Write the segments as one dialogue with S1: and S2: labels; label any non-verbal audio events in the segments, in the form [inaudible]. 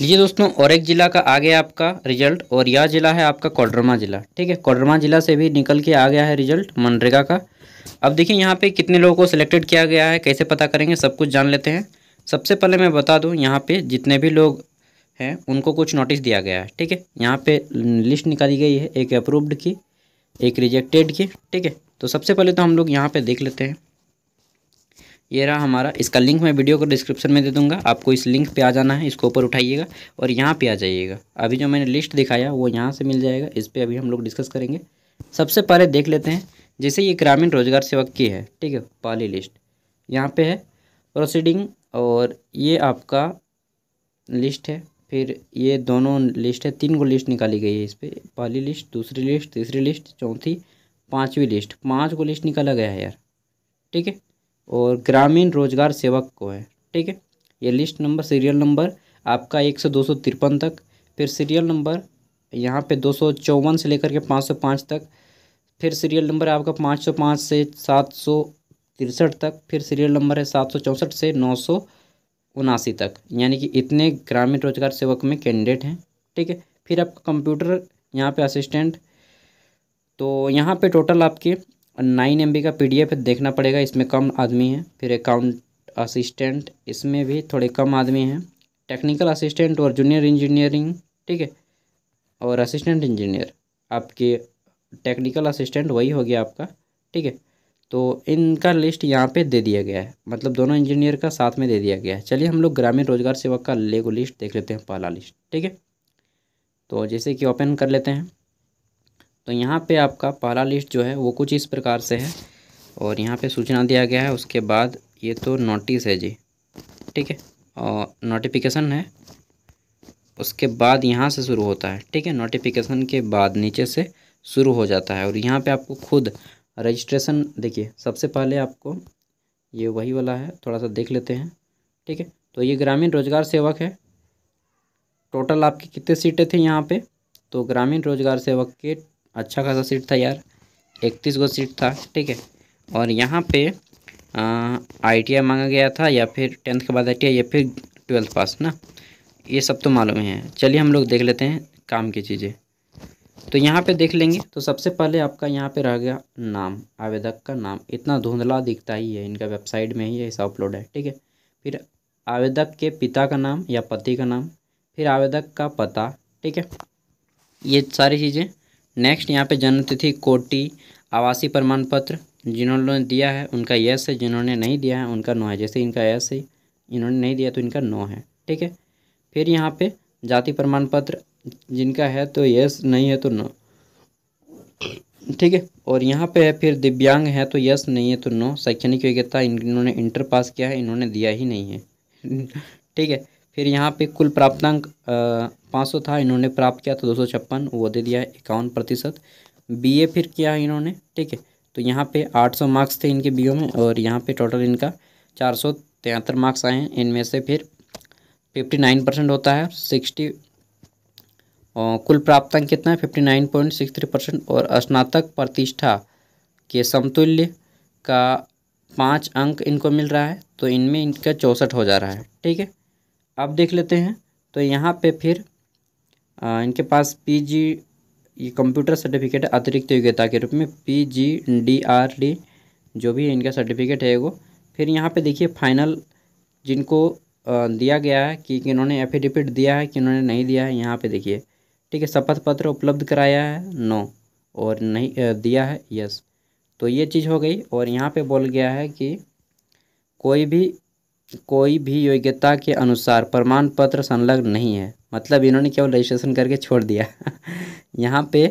S1: लीजिए दोस्तों और एक ज़िला का आ गया आपका रिजल्ट और यह ज़िला है आपका कोडरमा ज़िला ठीक है कोडरमा ज़िला से भी निकल के आ गया है रिजल्ट मनरेगा का अब देखिए यहाँ पे कितने लोगों को सिलेक्टेड किया गया है कैसे पता करेंगे सब कुछ जान लेते हैं सबसे पहले मैं बता दूँ यहाँ पे जितने भी लोग हैं उनको कुछ नोटिस दिया गया है ठीक है यहाँ पे लिस्ट निकाली गई है एक अप्रूव्ड की एक रिजेक्टेड की ठीक है तो सबसे पहले तो हम लोग यहाँ पर देख लेते हैं ये रहा हमारा इसका लिंक मैं वीडियो को डिस्क्रिप्शन में दे दूंगा आपको इस लिंक पे आ जाना है इसको ऊपर उठाइएगा और यहाँ पे आ जाइएगा अभी जो मैंने लिस्ट दिखाया वो यहाँ से मिल जाएगा इस पर अभी हम लोग डिस्कस करेंगे सबसे पहले देख लेते हैं जैसे ये ग्रामीण रोजगार सेवक की है ठीक है पहली लिस्ट यहाँ पर है प्रोसीडिंग और ये आपका लिस्ट है फिर ये दोनों लिस्ट है तीन को लिस्ट निकाली गई है इस पर पहली लिस्ट दूसरी लिस्ट तीसरी लिस्ट चौथी पाँचवीं लिस्ट पाँच को लिस्ट निकाला गया है यार ठीक है और ग्रामीण रोजगार सेवक को है ठीक है ये लिस्ट नंबर सीरियल नंबर आपका एक से दो सौ तिरपन तक फिर सीरियल नंबर यहाँ पे दो सौ चौवन से लेकर के पाँच सौ पाँच तक फिर सीरियल नंबर आपका पाँच सौ पाँच से सात सौ तिरसठ तक फिर सीरियल नंबर है सात सौ चौंसठ से नौ सौ उनासी तक यानी कि इतने ग्रामीण रोजगार सेवक में कैंडिडेट हैं ठीक है फिर आपका कंप्यूटर यहाँ पे असिस्टेंट तो यहाँ पे टोटल आपके और नाइन एम का पी देखना पड़ेगा इसमें कम आदमी है फिर अकाउंट असिस्टेंट इसमें भी थोड़े कम आदमी हैं टेक्निकल असिस्टेंट और जूनियर इंजीनियरिंग ठीक है और असिस्टेंट इंजीनियर आपके टेक्निकल असिस्टेंट वही हो गया आपका ठीक है तो इनका लिस्ट यहाँ पे दे दिया गया है मतलब दोनों इंजीनियर का साथ में दे दिया गया है चलिए हम लोग ग्रामीण रोजगार सेवक का लेगो लिस्ट देख लेते हैं पहला लिस्ट ठीक है तो जैसे कि ओपन कर लेते हैं तो यहाँ पे आपका पहला लिस्ट जो है वो कुछ इस प्रकार से है और यहाँ पे सूचना दिया गया है उसके बाद ये तो नोटिस है जी ठीक है और नोटिफिकेशन है उसके बाद यहाँ से शुरू होता है ठीक है नोटिफिकेशन के बाद नीचे से शुरू हो जाता है और यहाँ पे आपको खुद रजिस्ट्रेशन देखिए सबसे पहले आपको ये वही वाला है थोड़ा सा देख लेते हैं ठीक है तो ये ग्रामीण रोजगार सेवक है टोटल आपकी कितने सीटें थे यहाँ पे तो ग्रामीण रोजगार सेवक के अच्छा खासा सीट था यार इकतीस गो सीट था ठीक है और यहाँ पे आई मांगा गया था या फिर टेंथ के बाद आई या फिर ट्वेल्थ पास ना ये सब तो मालूम है चलिए हम लोग देख लेते हैं काम की चीज़ें तो यहाँ पे देख लेंगे तो सबसे पहले आपका यहाँ पे रह गया नाम आवेदक का नाम इतना धुंधला दिखता ही है इनका वेबसाइट में ही ऐसा अपलोड है ठीक है फिर आवेदक के पिता का नाम या पति का नाम फिर आवेदक का पता ठीक है ये सारी चीज़ें नेक्स्ट यहाँ पे जन्मतिथि कोटी आवासीय प्रमाण पत्र जिन्होंने दिया है उनका यस है जिन्होंने नहीं दिया है उनका नो है जैसे इनका यस है इन्होंने नहीं दिया तो इनका नो है ठीक है फिर यहाँ पे जाति प्रमाण पत्र जिनका है तो यस नहीं है तो नो ठीक है और यहाँ पे है फिर दिव्यांग है तो यस नहीं है तो नो शैक्षणिक योग्यता इन्होंने इंटर पास किया है इन्होंने दिया ही नहीं है [laughs] ठीक है फिर यहाँ पे कुल प्राप्तांक पाँच सौ था इन्होंने प्राप्त किया था दो सौ छप्पन वो दे दिया है इक्यावन प्रतिशत बी ए फिर किया है इन्होंने ठीक है तो यहाँ पे आठ सौ मार्क्स थे इनके बी ओ में और यहाँ पे टोटल इनका चार सौ तिहत्तर मार्क्स आए हैं इनमें से फिर फिफ्टी नाइन परसेंट होता है सिक्सटी और कुल प्राप्तांक कितना है fifty nine point six three percent और स्नातक प्रतिष्ठा के समतुल्य का पाँच अंक इनको मिल रहा है तो इनमें इनका चौंसठ हो जा रहा है ठीक है अब देख लेते हैं तो यहाँ पे फिर आ, इनके पास पी जी ये कंप्यूटर सर्टिफिकेट अतिरिक्त योग्यता के रूप में P G D R D जो भी इनका सर्टिफिकेट है वो फिर यहाँ पे देखिए फाइनल जिनको दिया गया है कि इन्होंने एफिडेविट दिया है कि इन्होंने नहीं दिया है यहाँ पर देखिए ठीक है शपथ पत्र उपलब्ध कराया है नो और नहीं दिया है यस तो ये चीज़ हो गई और यहाँ पे बोल गया है कि कोई भी कोई भी योग्यता के अनुसार प्रमाण पत्र संलग्न नहीं है मतलब इन्होंने केवल रजिस्ट्रेशन करके छोड़ दिया [laughs] यहाँ पे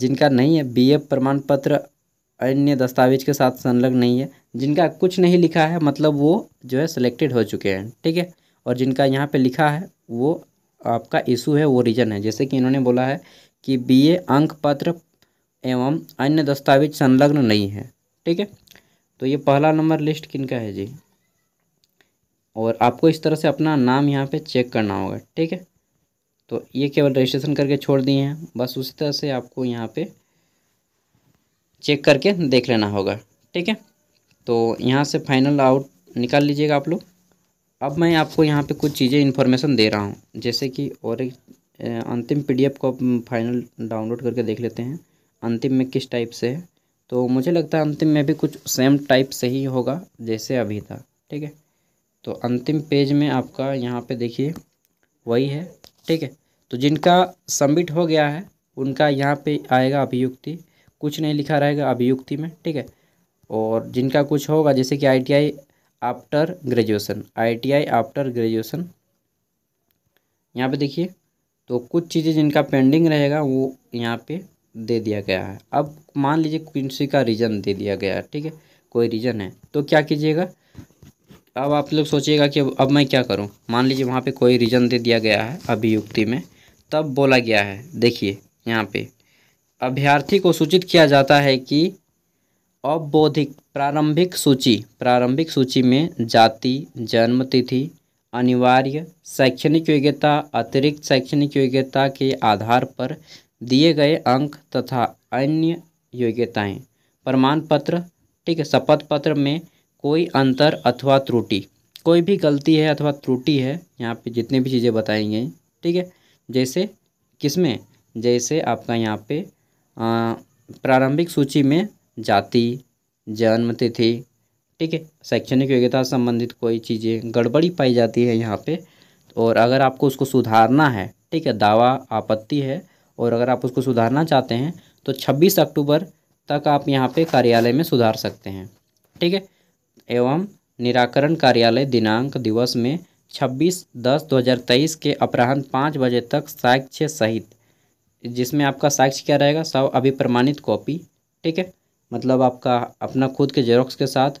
S1: जिनका नहीं है बी प्रमाण पत्र अन्य दस्तावेज के साथ संलग्न नहीं है जिनका कुछ नहीं लिखा है मतलब वो जो है सिलेक्टेड हो चुके हैं ठीक है और जिनका यहाँ पे लिखा है वो आपका इशू है वो रीजन है जैसे कि इन्होंने बोला है कि बीए अंक पत्र एवं अन्य दस्तावेज संलग्न नहीं है ठीक है तो ये पहला नंबर लिस्ट किनका है जी और आपको इस तरह से अपना नाम यहाँ पे चेक करना होगा ठीक है तो ये केवल रजिस्ट्रेशन करके छोड़ दिए हैं बस उसी तरह से आपको यहाँ पे चेक करके देख लेना होगा ठीक है तो यहाँ से फाइनल आउट निकाल लीजिएगा आप लोग अब मैं आपको यहाँ पे कुछ चीज़ें इन्फॉर्मेशन दे रहा हूँ जैसे कि और एक अंतिम पी को फाइनल डाउनलोड करके देख लेते हैं अंतिम में किस टाइप से है तो मुझे लगता है अंतिम में भी कुछ सेम टाइप से ही होगा जैसे अभी था ठीक है तो अंतिम पेज में आपका यहाँ पे देखिए वही है ठीक है तो जिनका सबमिट हो गया है उनका यहाँ पे आएगा अभियुक्ति कुछ नहीं लिखा रहेगा अभियुक्ति में ठीक है और जिनका कुछ होगा जैसे कि ITI after graduation ITI after graduation यहाँ पे देखिए तो कुछ चीज़ें जिनका पेंडिंग रहेगा वो यहाँ पे दे दिया गया है अब मान लीजिए किसी का रीज़न दे दिया गया है ठीक है कोई रीज़न है तो क्या कीजिएगा अब आप लोग सोचिएगा कि अब मैं क्या करूं मान लीजिए वहाँ पे कोई रीज़न दे दिया गया है अभियुक्ति में तब बोला गया है देखिए यहाँ पे अभ्यर्थी को सूचित किया जाता है कि अबौद्धिक प्रारंभिक सूची प्रारंभिक सूची में जाति जन्म तिथि अनिवार्य शैक्षणिक योग्यता अतिरिक्त शैक्षणिक योग्यता के आधार पर दिए गए अंक तथा अन्य योग्यताएँ प्रमाण पत्र ठीक है शपथ पत्र में कोई अंतर अथवा त्रुटि कोई भी गलती है अथवा त्रुटि है यहाँ पे जितने भी चीज़ें बताई गई ठीक है जैसे किसमें जैसे आपका यहाँ पे प्रारंभिक सूची में जाति जन्म तिथि ठीक है शैक्षणिक योग्यता संबंधित कोई चीज़ें गड़बड़ी पाई जाती है यहाँ पे और अगर आपको उसको सुधारना है ठीक है दावा आपत्ति है और अगर आप उसको सुधारना चाहते हैं तो छब्बीस अक्टूबर तक आप यहाँ पर कार्यालय में सुधार सकते हैं ठीक है एवं निराकरण कार्यालय दिनांक दिवस में 26 दस 2023 के अपराह्न पाँच बजे तक साक्ष्य सहित जिसमें आपका साक्ष्य क्या रहेगा सब अभी प्रमाणित कॉपी ठीक है मतलब आपका अपना खुद के जेरोक्स के साथ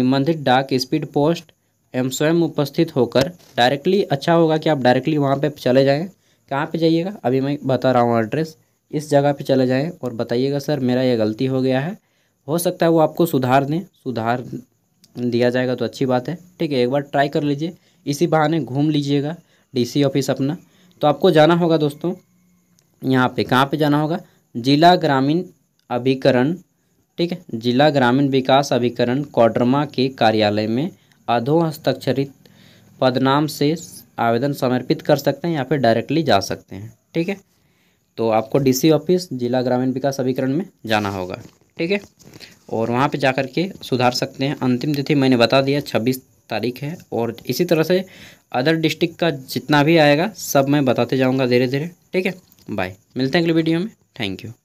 S1: निबंधित डाक स्पीड पोस्ट एम स्वयं उपस्थित होकर डायरेक्टली अच्छा होगा कि आप डायरेक्टली वहाँ पे चले जाएँ कहाँ पे जाइएगा अभी मैं बता रहा हूँ एड्रेस इस जगह पे चले जाएं और बताइएगा सर मेरा ये गलती हो गया है हो सकता है वो आपको सुधार दें सुधार दिया जाएगा तो अच्छी बात है ठीक है एक बार ट्राई कर लीजिए इसी बहाने घूम लीजिएगा डीसी ऑफिस अपना तो आपको जाना होगा दोस्तों यहाँ पे कहाँ पे जाना होगा जिला ग्रामीण अभिकरण ठीक है जिला ग्रामीण विकास अभिकरण कोडरमा के कार्यालय में अधो हस्ताक्षरित पदनाम से आवेदन समर्पित कर सकते हैं या फिर डायरेक्टली जा सकते हैं ठीक है तो आपको डीसी ऑफिस जिला ग्रामीण विकास अभिकरण में जाना होगा ठीक है और वहाँ पे जा कर के सुधार सकते हैं अंतिम तिथि मैंने बता दिया छब्बीस तारीख है और इसी तरह से अदर डिस्ट्रिक्ट का जितना भी आएगा सब मैं बताते जाऊँगा धीरे धीरे ठीक है बाय मिलते हैं अगले वीडियो में थैंक यू